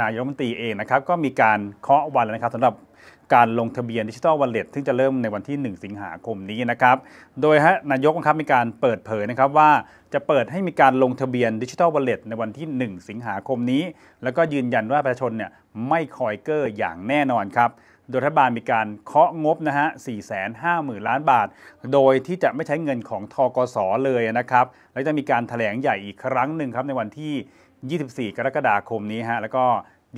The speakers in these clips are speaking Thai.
นายกรัฐมนตรีเองนะครับก็มีการเคาะวันแล้วนะครับสำหรับการลงทะเบียนดิจิทัลวอลเล็ตซึ่งจะเริ่มใน วันที่ 1 สิงหาคมนี้นะครับโดยนายกครับมีการเปิดเผยนะครับว่าจะเปิดให้มีการลงทะเบียนดิจิทัลวอลเล็ตในวันที่ 1 สิงหาคมนี้ แล้วก็ยืนยันว่าประชาชนเนี่ยไม่คอยเกอร์อย่างแน่นอนครับโดยรัฐบาลมีการเคาะงบนะฮะ 450,000ล้านบาท โดยที่จะไม่ใช้เงินของทกสเลยนะครับและจะมีการถแถลงใหญ่อีกครั้งหนึ่งครับในวันที่24 กรกฎาคมนี้ฮะแล้วก็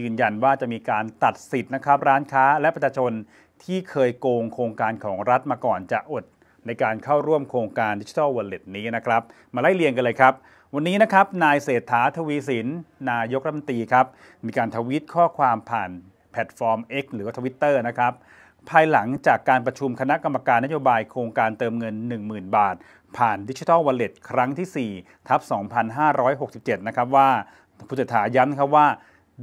ยืนยันว่าจะมีการตัดสิทธิ์นะครับ ร้านค้าและประชาชนที่เคยโกงโครงการของรัฐมาก่อนจะอดในการเข้าร่วมโครงการดิจิทัลวอลเล็ตนี้นะครับ มาไล่เรียงกันเลยครับ วันนี้นะครับนายเศรษฐาทวีสิน นายกรัฐมนตรีครับมีการทวิตข้อความผ่านแพลตฟอร์ม X หรือว่าทวิตเตอร์นะครับภายหลังจากการประชุมคณะกรรมการนโยบายโครงการเติมเงิน 10,000 บาท ผ่านดิจิทัลวอลเล็ตครั้งที่ 4 ทับ2,567 นะครับว่า ผู้จัดหาย้ำครับว่า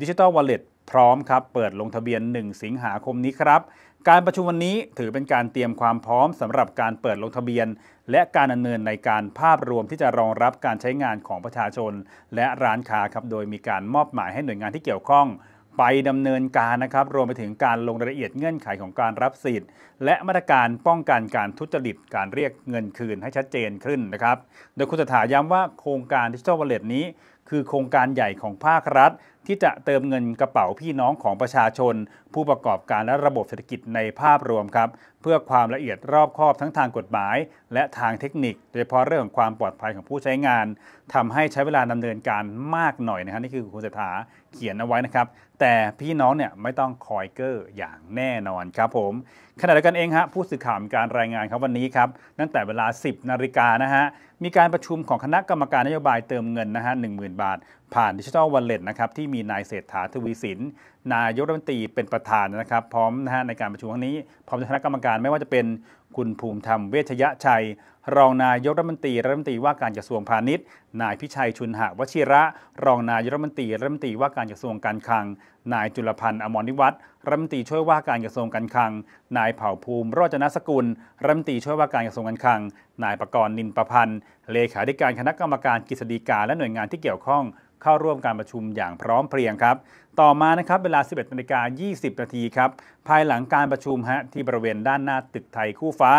ดิจิทัลวอลเล็ตพร้อมครับเปิดลงทะเบียน 1 สิงหาคมนี้ครับ การประชุมวันนี้ถือเป็นการเตรียมความพร้อมสำหรับการเปิดลงทะเบียน และการดำเนินในการภาพรวมที่จะรองรับการใช้งานของประชาชน และร้านค้าครับโดยมีการมอบหมายให้หน่วยงานที่เกี่ยวข้องไปดำเนินการนะครับรวมไปถึงการลงรายละเอียดเงื่อนไขของการรับสิทธิ์ และมาตรการป้องกันการทุจริตการเรียกเงินคืนให้ชัดเจนขึ้นนะครับโดยคุณสถาย้ำว่าโครงการดิจิทัลวอลเล็ตนี้คือโครงการใหญ่ของภาครัฐ ที่จะเติมเงินกระเป๋าพี่น้องของประชาชน ผู้ประกอบการและระบบเศรษฐกิจในภาพรวมครับ เพื่อความละเอียดรอบคอบทั้งทางกฎหมายและทางเทคนิคโดยเฉพาะเรื่องของความปลอดภัยของผู้ใช้งาน ทำให้ใช้เวลาดำเนินการมากหน่อยนะครับนี่คือคุณเศรษฐาเขียนเอาไว้นะครับ แต่พี่น้องเนี่ยไม่ต้องคอยเกอร์อย่างแน่นอนครับผม ขณะเดียวกันเองฮะผู้สื่อข่าวมีการรายงานครับวันนี้ครับตั้งแต่เวลา 10นาฬิกานะฮะมีการประชุมของคณะกรรมการนโยบายเติมเงินนะฮะหนึ่งหมื่นบาท ผ่านดิจิทัลวอลเล็ตนะครับ ที่มีนายเศรษฐาทวีสิน นายกรัฐมนตรีเป็นประธานนะครับ พร้อมนะฮะในการประชุมครั้งนี้ พร้อมคณะกรรมการไม่ว่าจะเป็นคุณภูมิธรรมเวชยชัย รองนายกรัฐมนตรีรัฐมนตรีว่าการกระทรวงพาณิชย์นายพิชัยชุนหะวชิระ รองนายกรัฐมนตรีรัฐมนตรีว่าการกระทรวงการคลัง นายจุลพันธ์อมรนิวัตรรัฐมนตรีช่วยว่าการกระทรวงการคลัง นายเผ่าภูมิโรจนสกุลรัฐมนตรีช่วยว่าการกระทรวงการคลัง นายประกรณ์นินประพันธ์เลขาธิการคณะกรรมการกฤษฎีกาและหน่วยงานที่เกี่ยวข้องเข้าร่วมการประชุมอย่างพร้อมเพรียงครับ ต่อมานะครับเวลา 11นาฬิกา20นาทีครับ ภายหลังการประชุมฮะที่บริเวณด้านหน้าตึกไทยคู่ฟ้า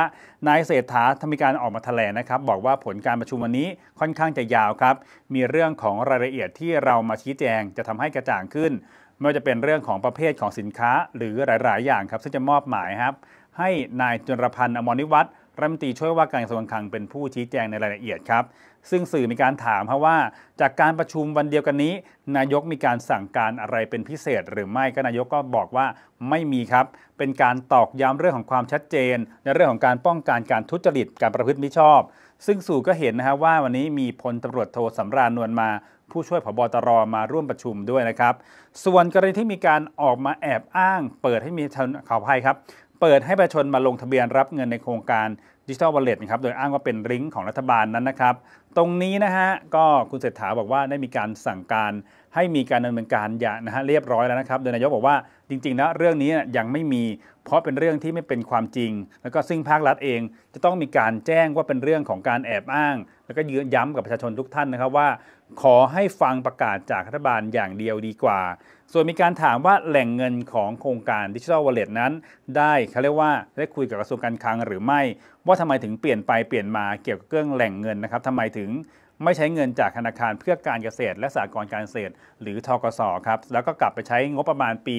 นายเศรษฐาทมีการออกมาแถลงนะครับบอกว่าผลการประชุมวันนี้ค่อนข้างจะยาวครับ มีเรื่องของรายละเอียดที่เรามาชี้แจงจะทำให้กระจ่างขึ้น ไม่ว่าจะเป็นเรื่องของประเภทของสินค้าหรือหลายๆอย่างครับซึ่งจะมอบหมายครับ ให้นายจุลพันธ์อมรนิวัฒน์รัฐมนตรีช่วยว่าการกระทรวงคลังเป็นผู้ชี้แจงในรายละเอียดครับ ซึ่งสื่อมีการถามเพราะว่า จากการประชุมวันเดียวกันนี้ นายกมีการสั่งการอะไรเป็นพิเศษ หรือไม่ ก็นายกก็บอกว่าไม่มีครับ เป็นการตอกย้ำเรื่องของความชัดเจน ในเรื่องของการป้องกันการทุจริตการประพฤติมิชอบ ซึ่งสื่อก็เห็นนะครับว่าวันนี้มีพลตำรวจโทสำราญนวลมา ผู้ช่วยผบตรมาร่วมประชุมด้วยนะครับส่วนกรณีที่มีการออกมาแอบอ้าง เปิดให้มีข่าวขอภัยครับเปิดให้ประชาชนมาลงทะเบียนรับเงินในโครงการดิจิทัลวอลเล็ตนะครับ โดยอ้างว่าเป็นลิงก์ของรัฐบาลนั้นนะครับ ตรงนี้นะฮะ ก็คุณเศรษฐาบอกว่าได้มีการสั่งการ ให้มีการดำเนินการอย่างนะฮะเรียบร้อยแล้วนะครับ โดยนายกบอกว่าจริงๆนะเรื่องนี้ยังไม่มีเพราะเป็นเรื่องที่ไม่เป็นความจริง แล้วก็ซึ่งภาครัฐเองจะต้องมีการแจ้งว่าเป็นเรื่องของการแอบอ้าง แล้วก็ยืนย้ำกับประชาชนทุกท่านนะครับว่า ขอให้ฟังประกาศจากรัฐบาลอย่างเดียวดีกว่า ส่วนมีการถามว่าแหล่งเงินของโครงการดิจิทัลวอลเล็ตนั้น ได้เขาเรียกว่าได้คุยกับกระทรวงการคลัง หรือไม่ว่าทำไมถึงเปลี่ยนไปเปลี่ยนมาเกี่ยวกับเรื่องแหล่งเงินนะครับทำไมถึงไม่ใช้เงินจากธนาคารเพื่อการเกษตร และสหกรณ์การเกษตร หรือทกสครับแล้วก็กลับไปใช้งบประมาณปี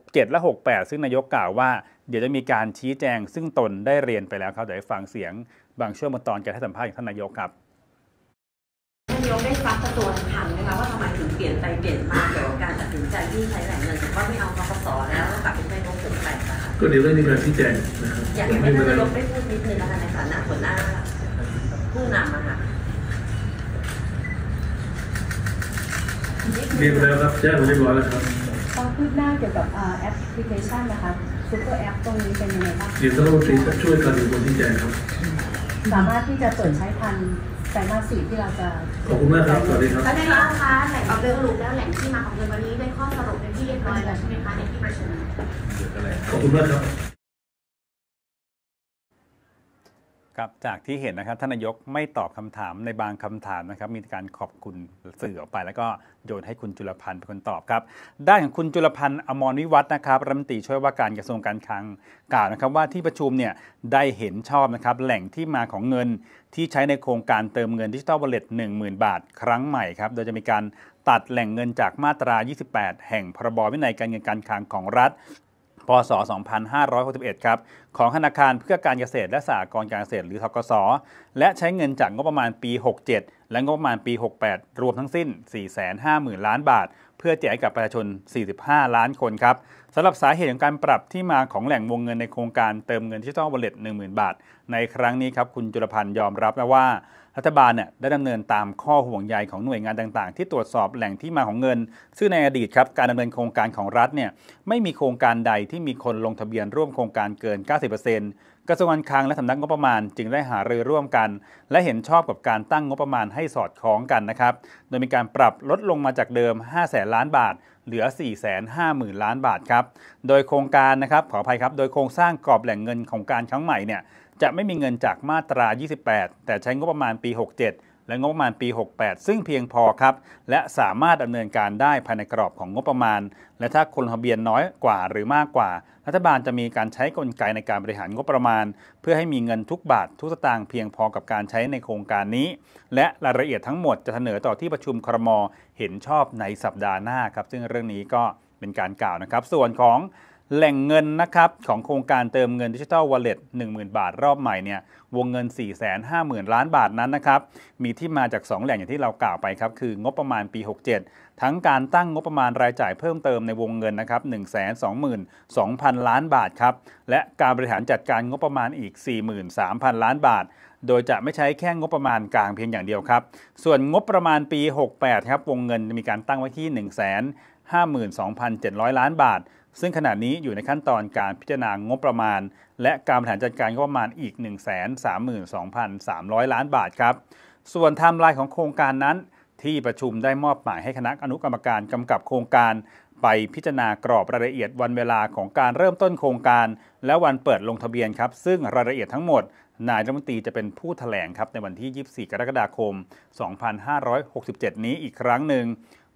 67และ 68ซึ่งนายกกล่าวว่าเดี๋ยวจะมีการชี้แจงซึ่งตนได้เรียนไปแล้วครับเดี๋ยวฟังเสียงบางช่วงบางตอนการให้สัมภาษณ์ท่านนายกครับนายกได้รับกระวงถังไหมคะว่าทำไมถึงเปลี่ยนไปเปลี่ยนมาเกี่ยวกับการตัดสินใจที่ใช้แหล่งเงินว่าไม่เอากปสแล้วก็กลับไป็นนงยกถึงแปดก็เดี๋ยว่องมีการชี้แจงนะครับอยากให้ท่านนายกได้พูดนิดนึงนะคะในฐานะหัวหน้าผู้นำอะค่ะเรียนแล้วครับแจ้งเรียบร้อยแล้วครับความคืบหน้าเกี่ยวกับแอปพลิเคชันนะคะซูเปอร์แอปตรงนี้เป็นยังไงบ้างเดี๋ยวต้องรีบช่วยกันดูคนที่แจ้งครับ สามารถที่จะเปิดใช้ทันไตรมาสสี่ที่เราจะ ขอบคุณมากครับสวัสดีครับ้วในนายกคาแหล่งเรื่องรู้แล้วแหล่งที่มาของเงินวันนี้ได้ข้อสรุปเป็นที่เรียบร้อยแล้วใช่ไหมคะในที่ประชุมขอบคุณมากครับครับจากที่เห็นนะครับท่านนายกไม่ตอบคำถามในบางคำถามนะครับมีการขอบคุณสื่อออกไปแล้วก็โยนให้คุณจุลพันธ์เป็นคนตอบครับด้านของคุณจุลพันธ์อมรวิวัฒนะครับรัฐมนตรีช่วยว่าการกระทรวงการคลังกล่าวนะครับ ว่าที่ประชุมเนี่ยได้เห็นชอบนะครับแหล่งที่มาของเงินที่ใช้ในโครงการเติมเงินดิจิทัลบัลเลตหนึ่งหมื่นบาทครั้งใหม่ครับ โดยจะมีการตัดแหล่งเงินจากมาตรา 28 แห่งพรบวินัยการเงินการคลังของรัฐพศ 2561 ครับ ของธนาคารเพื่อการเกษตรและสหกรณ์การเกษตร หรือทกศ และใช้เงินจากงบประมาณปี 67 และงบประมาณปี 68 รวมทั้งสิ้น 450,000ล้านบาทพื่อแจกกับประชาชน 45 ล้านคนครับ สำหรับสาเหตุของการปรับที่มาของแหล่งวงเงินในโครงการเติมเงินที่ต้องบอลเลต10,000 บาท ในครั้งนี้ครับ คุณจุลพันธ์ยอมรับแล้วว่ารัฐบาลเนี่ยได้ดำเนินตามข้อห่วงใยของหน่วยงานต่างๆ ที่ตรวจสอบแหล่งที่มาของเงิน ซึ่งในอดีตครับ การดำเนินโครงการของรัฐเนี่ยไม่มีโครงการใดที่มีคนลงทะเบียนร่วมโครงการเกิน 90%กระทรวงการคลังและสำนักงบประมาณจึงได้หารือร่วมกัน และเห็นชอบกับการตั้งงบประมาณให้สอดคล้องกันนะครับ โดยมีการปรับลดลงมาจากเดิม5แสน0ล้านบาทเหลือ 450,000 ล้านบาทครับ โดยโครงการนะครับขออภัยครับ โดยโครงสร้างกรอบแหล่งเงินของการครั้งใหม่เนี่ยจะไม่มีเงินจากมาตรา 28 แต่ใช้งบประมาณปี 67และงบประมาณปี 68 ซึ่งเพียงพอครับ และสามารถดำเนินการได้ภายในกรอบของงบประมาณ และถ้าคนทะเบียนน้อยกว่าหรือมากกว่า รัฐบาลจะมีการใช้กลไกในการบริหารงบประมาณ เพื่อให้มีเงินทุกบาททุกสตางค์เพียงพอกับการใช้ในโครงการนี้และรายละเอียดทั้งหมดจะเสนอต่อที่ประชุมครมเห็นชอบในสัปดาห์หน้าครับซึ่งเรื่องนี้ก็เป็นการกล่าวนะครับ ส่วนของแหล่งเงินนะครับของโครงการเติมเงินดิจิทัลวอลเล็ต10,000 บาทรอบใหม่เนี่ยวงเงิน 450,000ล้านบาทนั้นนะครับมีที่มาจาก 2 แหล่งอย่างที่เรากล่าวไปครับคือ งบประมาณปี67ทั้งการตั้งงบประมาณรายจ่ายเพิ่มเติมในวงเงินนะครับ122,000 ล้านบาทครับและการบริหารจัดการงบประมาณอีก 43,000 ล้านบาท โดยจะไม่ใช้แค่งบประมาณกลางเพียงอย่างเดียวครับ ส่วนงบประมาณปี 68ครับวงเงินมีการตั้งไว้ที่1 5 2,700 ล้านบาทซึ่งขณะนี้อยู่ในขั้นตอนการพิจารณางบประมาณ และการแผนจัดการงบประมาณอีก132,300ล้านบาทครับส่วนไทม์ไลน์ของโครงการนั้น ที่ประชุมได้มอบหมายให้คณะอนุกรรมการกำกับโครงการ ไปพิจารณากรอบรายละเอียดวันเวลาของการเริ่มต้นโครงการ และวันเปิดลงทะเบียนครับซึ่งรายละเอียดทั้งหมด นายรัฐมนตรีจะเป็นผู้ถแถลงครับในวันที่ 24 กรกฎาคม 2567 นี้อีกครั้งหนึ่ง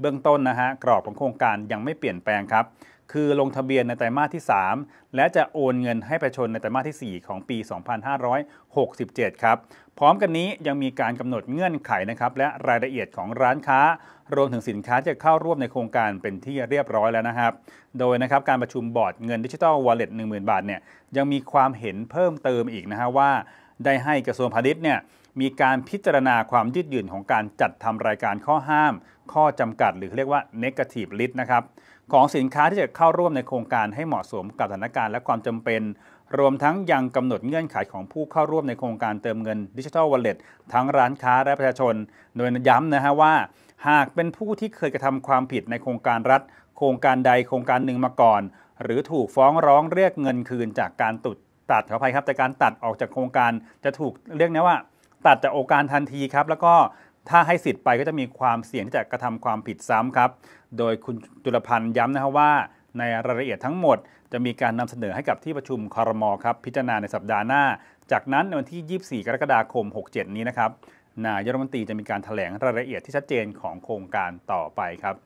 เบื้องต้นนะฮะกรอบของโครงการยังไม่เปลี่ยนแปลงครับ คือลงทะเบียนในไตรมาสที่ 3 และจะโอนเงินให้ประชาชนในไตรมาสที่ 4 ของปี 2567 ครับ พร้อมกันนี้ยังมีการกำหนดเงื่อนไขนะครับ และรายละเอียดของร้านค้า รวมถึงสินค้าจะเข้าร่วมในโครงการเป็นที่เรียบร้อยแล้วนะครับ โดยนะครับการประชุมบอร์ดเงินดิจิทัลวอลเล็ตหนึ่งหมื่นบาทเนี่ยยังมีความเห็นเพิ่มเติมอีกนะฮะว่าได้ให้กระทรวงพาณิชย์เนี่ยมีการพิจารณาความยืดหยุ่นของการจัดทำรายการข้อห้าม ข้อจำกัด หรือเรียกว่า negative list นะครับของสินค้าที่จะเข้าร่วมในโครงการให้เหมาะสมกับสถานการณ์และความจำเป็น รวมทั้งยังกำหนดเงื่อนไขของผู้เข้าร่วมในโครงการเติมเงินดิจิทัลวอลเล็ตทั้งร้านค้าและประชาชน โดยย้ำนะฮะว่า หากเป็นผู้ที่เคยกระทำความผิดในโครงการรัฐ โครงการใดโครงการหนึ่งมาก่อน หรือถูกฟ้องร้องเรียกเงินคืนจากการตุดตัดขออภัยครับแต่การตัดออกจากโครงการจะถูกเรียกนี้ว่า ตัดจากโคการทันทีครับ แล้วก็ถ้าให้สิทธิ์ไปก็จะมีความเสี่ยงที่จะกระทำความผิดซ้ำครับ โดยคุณจุลพันธ์ย้ำนะครับว่าในรายละเอียดทั้งหมดจะมีการนำเสนอให้กับที่ประชุมคอรมอครับพิจารณาในสัปดาห์หน้า จากนั้นในวันที่ 24 กรกฎาคม 67 นี้นะครับนายรัฐมนตรีจะมีการถแถลงรายละเอียดที่ชัดเจนของโครงการต่อไปครับ